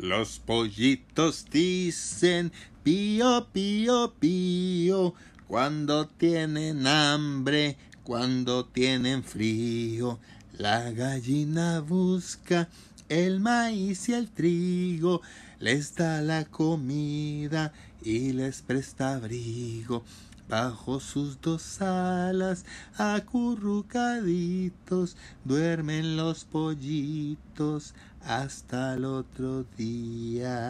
Los pollitos dicen pío, pío, pío, cuando tienen hambre, cuando tienen frío. La gallina busca el maíz y el trigo, les da la comida y les presta abrigo. Bajo sus dos alas, acurrucaditos, duermen los pollitos hasta el otro día.